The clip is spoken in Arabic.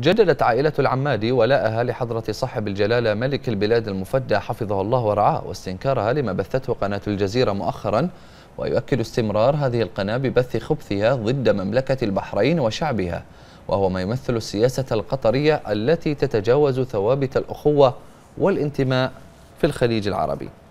جددت عائلة العمادي ولاءها لحضرة صاحب الجلالة ملك البلاد المفدى حفظه الله ورعاه واستنكارها لما بثته قناة الجزيرة مؤخرا ويؤكد استمرار هذه القناة ببث خبثها ضد مملكة البحرين وشعبها وهو ما يمثل السياسة القطرية التي تتجاوز ثوابت الأخوة والانتماء في الخليج العربي